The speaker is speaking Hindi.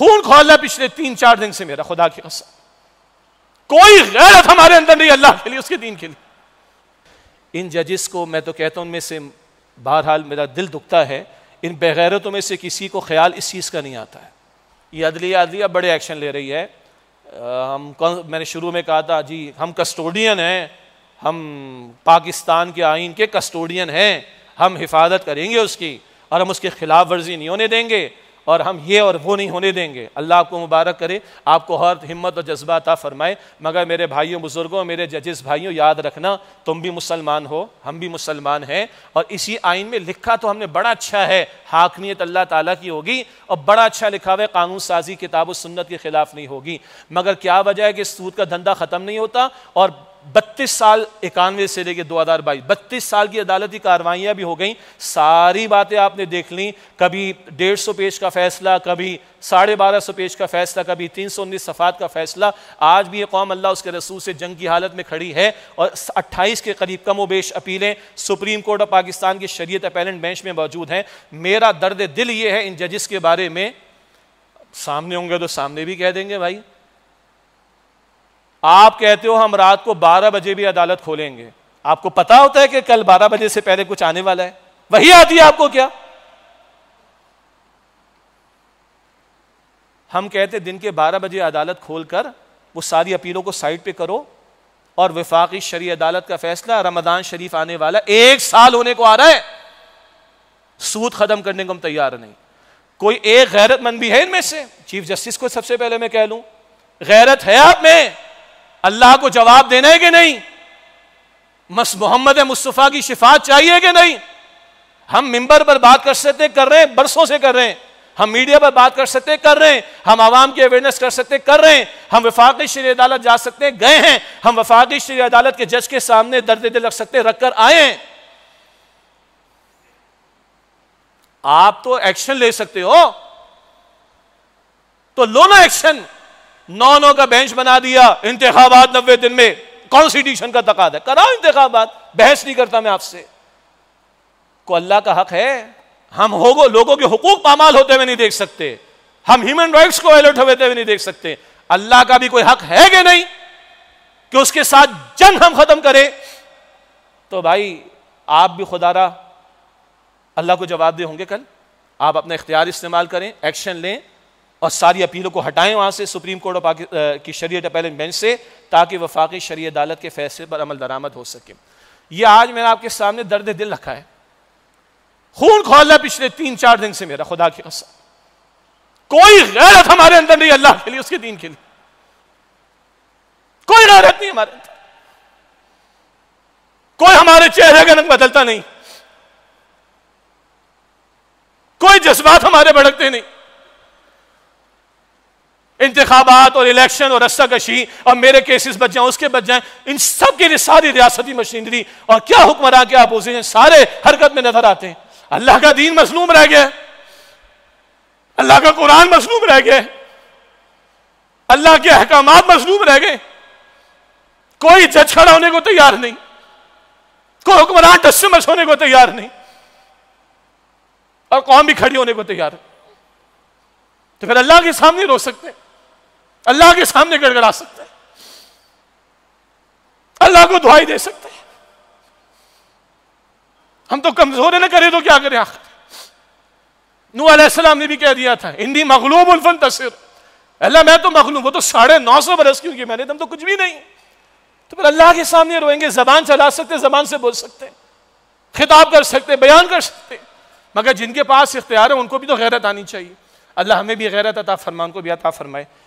खून खोलना पिछले तीन चार दिन से मेरा खुदा की कसम कोई गैरत हमारे अंदर नहीं अल्लाह के लिए उसके दीन के लिए इन जजिस को मैं तो कहता हूं उनमें से बहरहाल मेरा दिल दुखता है इन बेगैरतों में से किसी को ख्याल इस चीज़ का नहीं आता है ये अदलिया अदलिया बड़े एक्शन ले रही है हम हम मैंने शुरू में कहा था जी हम कस्टोडियन हैं हम पाकिस्तान के आइन के कस्टोडियन हैं हम हिफाजत करेंगे उसकी और हम उसके खिलाफ वर्जी नहीं होने देंगे और हम ये और वो नहीं होने देंगे अल्लाह आपको मुबारक करे आपको हर हिम्मत और जज्बा था फरमाए मगर मेरे भाइयों बुज़ुर्गों मेरे जजिस भाइयों याद रखना तुम भी मुसलमान हो हम भी मुसलमान हैं और इसी आइन में लिखा तो हमने बड़ा अच्छा है हाकमियत अल्लाह ताला की होगी और बड़ा अच्छा लिखा हुआ है कानून साजी किताब सुन्नत के खिलाफ नहीं होगी मगर क्या वजह है कि सूद का धंधा ख़त्म नहीं होता और बत्तीस साल इक्यानवे से लेके दो हजार बाईस बत्तीस साल की अदालती कार्रवाइयां भी हो गई सारी बातें आपने देख ली कभी डेढ़ सौ पेज का फैसला कभी साढ़े बारह सौ पेज का फैसला कभी तीन सौ उन्नीस सफात का फैसला आज भी ये कौम अल्लाह उसके रसूल से जंग की हालत में खड़ी है और अट्ठाईस के करीब कम वेश अपीलें सुप्रीम कोर्ट ऑफ पाकिस्तान की शरीय अपेलेंट बेंच में मौजूद हैं मेरा दर्द दिल ये है इन जजिस के बारे में सामने होंगे तो सामने भी कह देंगे भाई आप कहते हो हम रात को 12 बजे भी अदालत खोलेंगे आपको पता होता है कि कल 12 बजे से पहले कुछ आने वाला है वही आती है आपको क्या हम कहते दिन के 12 बजे अदालत खोलकर वो सारी अपीलों को साइड पे करो और विफाकी शरी अदालत का फैसला रमदान शरीफ आने वाला एक साल होने को आ रहा है सूद खत्म करने को हम तैयार नहीं कोई एक गैरतमंद भी है इनमें से चीफ जस्टिस को सबसे पहले मैं कह लूं गैरत है आप में अल्लाह को जवाब देना है कि नहीं मस मोहम्मद मुस्तफ़ा की शिफात चाहिए कि नहीं हम मिंबर पर बात कर सकते कर रहे हैं बरसों से कर रहे हैं हम मीडिया पर बात कर सकते कर रहे हैं हम आवाम की अवेयरनेस कर सकते कर रहे हैं हम वफाकी शरी अदालत जा सकते हैं गए हैं हम वफाकी शरी अदालत के जज के सामने दर्द दिल रख सकते रखकर आए हैं आप तो एक्शन ले सकते हो तो लो ना एक्शन नौ नौ का बेंच बना दिया इंतबात नब्बे दिन में कॉन्स्टिट्यूशन का तकाद है कराओ इंतबात बहस नहीं करता मैं आपसे को अल्लाह का हक है हम होगो लोगों के हकूक पामाल होते हुए नहीं देख सकते हम ह्यूमन राइट्स को अलर्ट होते हुए नहीं देख सकते अल्लाह का भी कोई हक है कि नहीं कि उसके साथ जंग हम खत्म करें तो भाई आप भी खुदारा अल्लाह को जवाब दे होंगे कल आप अपना इख्तियार इस्तेमाल करें एक्शन लें और सारी अपीलों को हटाएं वहाँ से सुप्रीम कोर्ट ऑफ की शरीय अपेलेंट बेंच से ताकि वफाकी शरी अदालत के फैसले पर अमल दरामद हो सके ये आज मैंने आपके सामने दर्द दिल रखा है खून खोलना पिछले तीन चार दिन से मेरा खुदा की कसम कोई गैरत हमारे अंदर नहीं अल्लाह के लिए उसके दीन के लिए कोई गैरत नहीं हमारे अंदर कोई हमारे चेहरे का रंग बदलता नहीं कोई जज्बात हमारे भड़कते नहीं इंतबात और इलेक्शन और रस्ता कशी और मेरे केसेस बच जाए उसके बच जाए इन सब के लिए सारी रियासती मशीनरी और क्या हुक्मरान के अपोजिशन सारे हरकत में नजर आते हैं अल्लाह का दीन मसलूम रह गया अल्लाह का कुरान मसलूम रह गया अल्लाह के अहकाम मसलूम रह गए कोई जज खड़ा होने को तैयार नहीं कोई हुक्मरान टस्मस होने को तैयार नहीं और कौम भी खड़ी होने को तैयार है तो फिर अल्लाह के सामने रो सकते हैं अल्लाह के सामने गड़गड़ा सकते हैं अल्लाह को दुआई दे सकते हैं हम तो कमजोर है ना करें तो क्या करें आखिर नू अलैहिस्सलाम ने भी कह दिया था हिंदी मखलूब उल्फन तसर अल्लाह मैं तो मखलूब वो तो साढ़े नौ सौ बरस की होगी मैंने तुम तो कुछ भी नहीं तो फिर अल्लाह के सामने रोएंगे जबान चला सकते जबान से बोल सकते खिताब कर सकते बयान कर सकते मगर जिनके पास इख्तियार है उनको भी तो गैरत आनी चाहिए अल्लाह हमें भी गैरत अता फरमान को भी अता फरमाए